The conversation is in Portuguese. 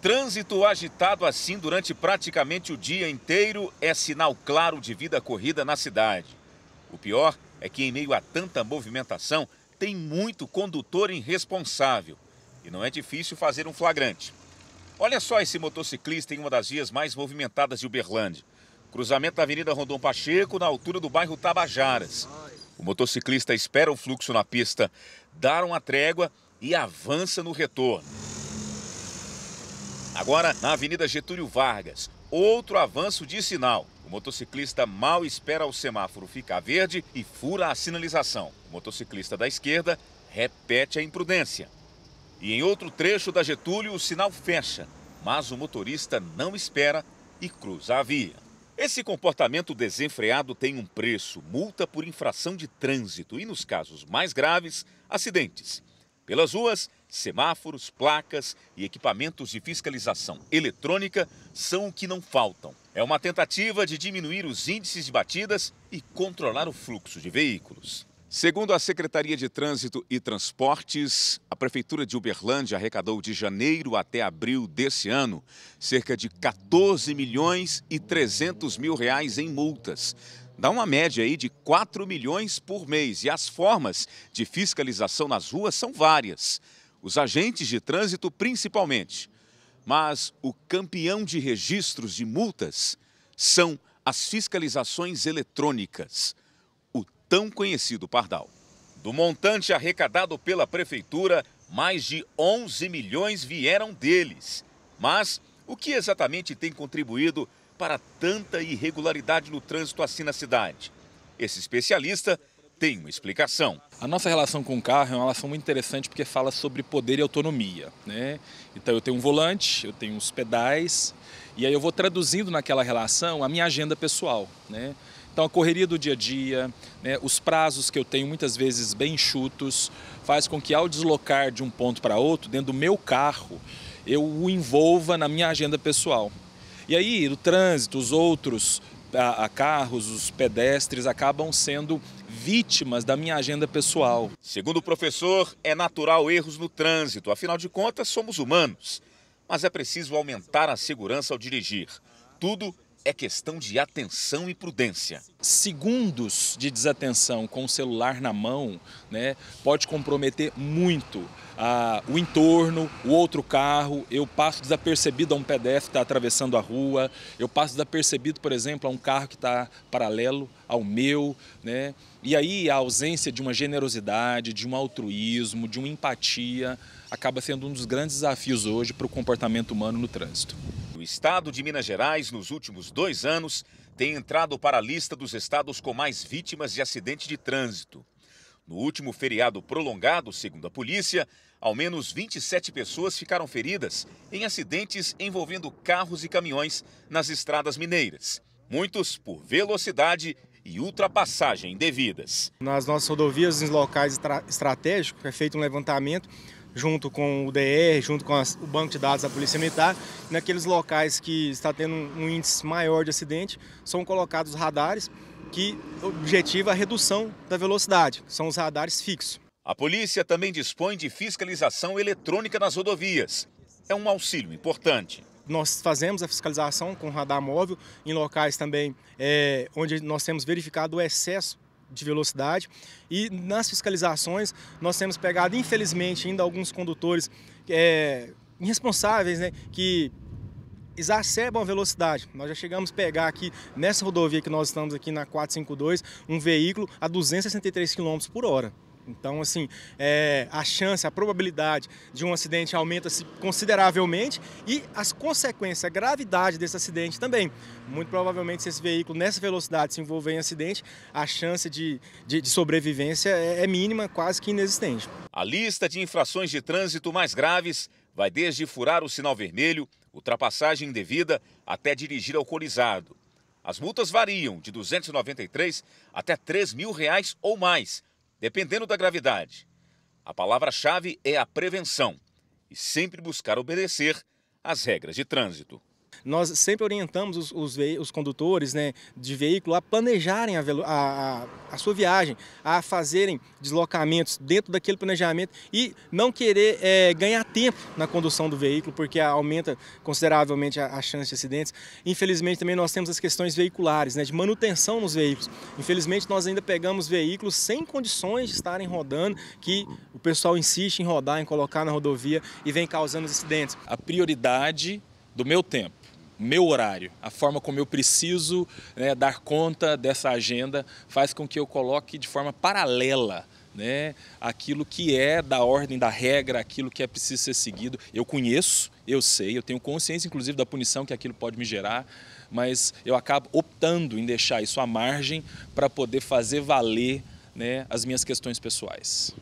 Trânsito agitado assim durante praticamente o dia inteiro é sinal claro de vida corrida na cidade. O pior é que, em meio a tanta movimentação, tem muito condutor irresponsável e não é difícil fazer um flagrante. Olha só esse motociclista em uma das vias mais movimentadas de Uberlândia. Cruzamento da Avenida Rondon Pacheco, na altura do bairro Tabajaras. O motociclista espera o fluxo na pista, dá uma trégua e avança no retorno. Agora, na Avenida Getúlio Vargas, outro avanço de sinal. O motociclista mal espera o semáforo ficar verde e fura a sinalização. O motociclista da esquerda repete a imprudência. E em outro trecho da Getúlio, o sinal fecha, mas o motorista não espera e cruza a via. Esse comportamento desenfreado tem um preço, multa por infração de trânsito e, nos casos mais graves, acidentes. Pelas ruas, semáforos, placas e equipamentos de fiscalização eletrônica são o que não faltam. É uma tentativa de diminuir os índices de batidas e controlar o fluxo de veículos. Segundo a Secretaria de Trânsito e Transportes, a Prefeitura de Uberlândia arrecadou de janeiro até abril desse ano cerca de 14 milhões e 300 mil reais em multas, dá uma média aí de 4 milhões por mês e as formas de fiscalização nas ruas são várias. Os agentes de trânsito principalmente. Mas o campeão de registros de multas são as fiscalizações eletrônicas, o tão conhecido Pardal. Do montante arrecadado pela prefeitura, mais de 11 milhões vieram deles. Mas o que exatamente tem contribuído para tanta irregularidade no trânsito assim na cidade? Esse especialista tem uma explicação. A nossa relação com o carro é uma relação muito interessante porque fala sobre poder e autonomia. Né? Então eu tenho um volante, eu tenho os pedais e aí eu vou traduzindo naquela relação a minha agenda pessoal. Né? Então a correria do dia a dia, né, os prazos que eu tenho muitas vezes bem enxutos, faz com que ao deslocar de um ponto para outro, dentro do meu carro, eu o envolva na minha agenda pessoal. E aí, o trânsito, os outros a, a carros, os pedestres acabam sendo vítimas da minha agenda pessoal. Segundo o professor, é natural erros no trânsito, afinal de contas, somos humanos. Mas é preciso aumentar a segurança ao dirigir. Tudo é questão de atenção e prudência. Segundos de desatenção com o celular na mão né, pode comprometer muito ah, o entorno, o outro carro. Eu passo desapercebido a um pedestre que está atravessando a rua, eu passo desapercebido, por exemplo, a um carro que está paralelo ao meu. Né? E aí a ausência de uma generosidade, de um altruísmo, de uma empatia acaba sendo um dos grandes desafios hoje para o comportamento humano no trânsito o estado de Minas Gerais, nos últimos dois anos, tem entrado para a lista dos estados com mais vítimas de acidente de trânsito. No último feriado prolongado, segundo a polícia, ao menos 27 pessoas ficaram feridas em acidentes envolvendo carros e caminhões nas estradas mineiras. Muitos por velocidade e ultrapassagem indevidas. Nas nossas rodovias, nos locais estratégicos, é feito um levantamento junto com o DR, junto com as, o banco de dados da Polícia Militar. Naqueles locais que está tendo um índice maior de acidente, são colocados radares que objetiva a redução da velocidade, são os radares fixos. A polícia também dispõe de fiscalização eletrônica nas rodovias. É um auxílio importante nós fazemos a fiscalização com radar móvel em locais também é, onde nós temos verificado o excesso de velocidade. E nas fiscalizações, nós temos pegado, infelizmente, ainda alguns condutores é, irresponsáveis, né, que exacerbam a velocidade. Nós já chegamos a pegar aqui, nessa rodovia que nós estamos aqui na 452, um veículo a 263 km por hora. Então, assim, é, a chance, a probabilidade de um acidente aumenta-se consideravelmente e as consequências, a gravidade desse acidente também. Muito provavelmente, se esse veículo nessa velocidade se envolver em acidente, a chance de, de, de sobrevivência é, é mínima, quase que inexistente. A lista de infrações de trânsito mais graves vai desde furar o sinal vermelho, ultrapassagem indevida, até dirigir alcoolizado. As multas variam de 293 até 3 mil reais ou mais dependendo da gravidade. A palavra-chave é a prevenção e sempre buscar obedecer às regras de trânsito. Nós sempre orientamos os, os, os condutores né, de veículo a planejarem a, a, a, sua viagem, a fazerem deslocamentos dentro daquele planejamento e não querer é, ganhar tempo na condução do veículo, porque aumenta consideravelmente a, a, chance de acidentes. Infelizmente, também nós temos as questões veiculares, né, de manutenção nos veículos. Infelizmente, nós ainda pegamos veículos sem condições de estarem rodando, que o pessoal insiste em rodar, em colocar na rodovia e vem causando acidentes. A prioridade do meu tempo meu horário, a forma como eu preciso né, dar conta dessa agenda, faz com que eu coloque de forma paralela né, aquilo que é da ordem, da regra, aquilo que é preciso ser seguido. Eu conheço, eu sei, eu tenho consciência, inclusive, da punição que aquilo pode me gerar, mas eu acabo optando em deixar isso à margem para poder fazer valer né, as minhas questões pessoais.